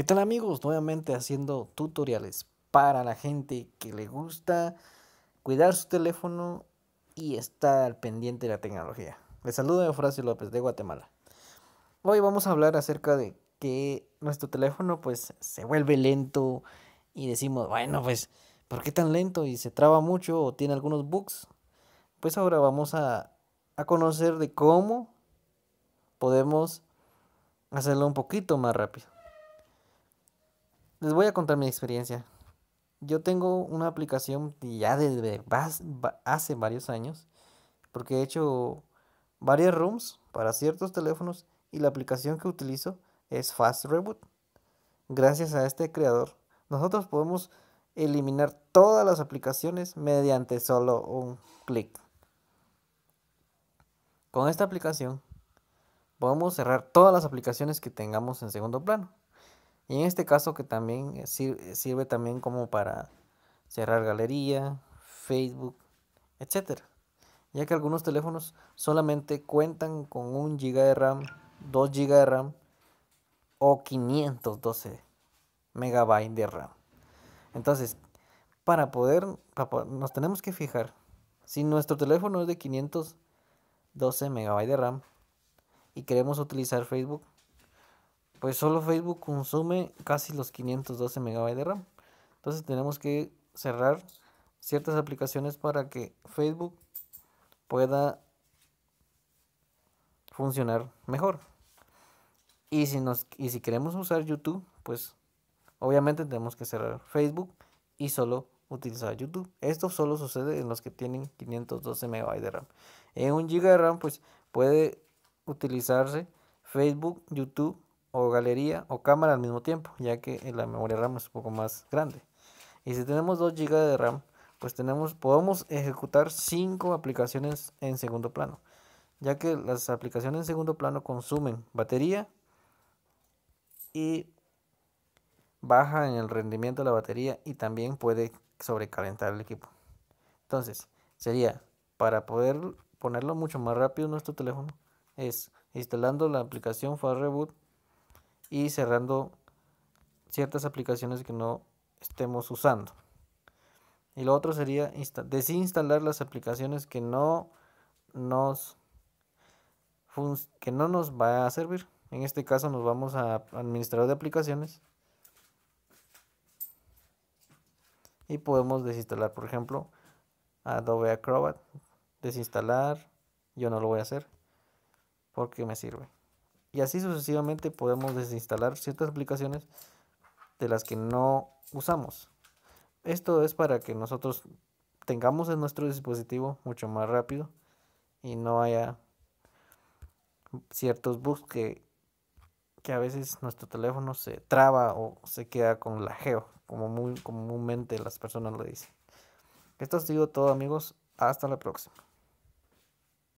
¿Qué tal amigos? Nuevamente haciendo tutoriales para la gente que le gusta cuidar su teléfono y estar al pendiente de la tecnología. Les saluda Eufrasio López de Guatemala. Hoy vamos a hablar acerca de que nuestro teléfono pues se vuelve lento y decimos, bueno pues, ¿por qué tan lento? Y se traba mucho o tiene algunos bugs. Pues ahora vamos a conocer de cómo podemos hacerlo un poquito más rápido les voy a contar mi experiencia. Yo tengo una aplicación ya desde hace varios años, porque he hecho varias rooms para ciertos teléfonos y la aplicación que utilizo es Fast Reboot. Gracias a este creador, nosotros podemos eliminar todas las aplicaciones mediante solo un clic. Con esta aplicación podemos cerrar todas las aplicaciones que tengamos en segundo plano. Y en este caso que también eh, eh, sirve, también como para cerrar galería, Facebook, etc. Ya que algunos teléfonos solamente cuentan con 1 GB de RAM, 2 GB de RAM o 512 MB de RAM. Entonces, para poder, nos tenemos que fijar, si nuestro teléfono es de 512 MB de RAM y queremos utilizar Facebook, pues solo Facebook consume casi los 512 MB de RAM. Entonces tenemos que cerrar ciertas aplicaciones para que Facebook pueda funcionar mejor. Y si, nos, y si queremos usar YouTube, pues obviamente tenemos que cerrar Facebook y solo utilizar YouTube. Esto solo sucede en los que tienen 512 MB de RAM. En un GB de RAM, pues puede utilizarse Facebook, YouTube o galería o cámara al mismo tiempo, ya que la memoria RAM es un poco más grande. Y si tenemos 2 GB de RAM, pues tenemos, podemos ejecutar 5 aplicaciones en segundo plano, ya que las aplicaciones en segundo plano consumen batería y bajan el rendimiento de la batería y también puede sobrecalentar el equipo. Entonces, sería para poder ponerlo mucho más rápido en nuestro teléfono, es instalando la aplicación Fast Reboot y cerrando ciertas aplicaciones que no estemos usando. Y lo otro sería desinstalar las aplicaciones que no nos que no nos va a servir. En este caso nos vamos a administrador de aplicaciones y podemos desinstalar, por ejemplo, Adobe Acrobat, desinstalar, yo no lo voy a hacer porque me sirve. Y así sucesivamente podemos desinstalar ciertas aplicaciones de las que no usamos. Esto es para que nosotros tengamos en nuestro dispositivo mucho más rápido y no haya ciertos bugs que, a veces nuestro teléfono se traba o se queda con la geo. como muy comúnmente las personas lo dicen. Esto ha sido todo amigos, hasta la próxima.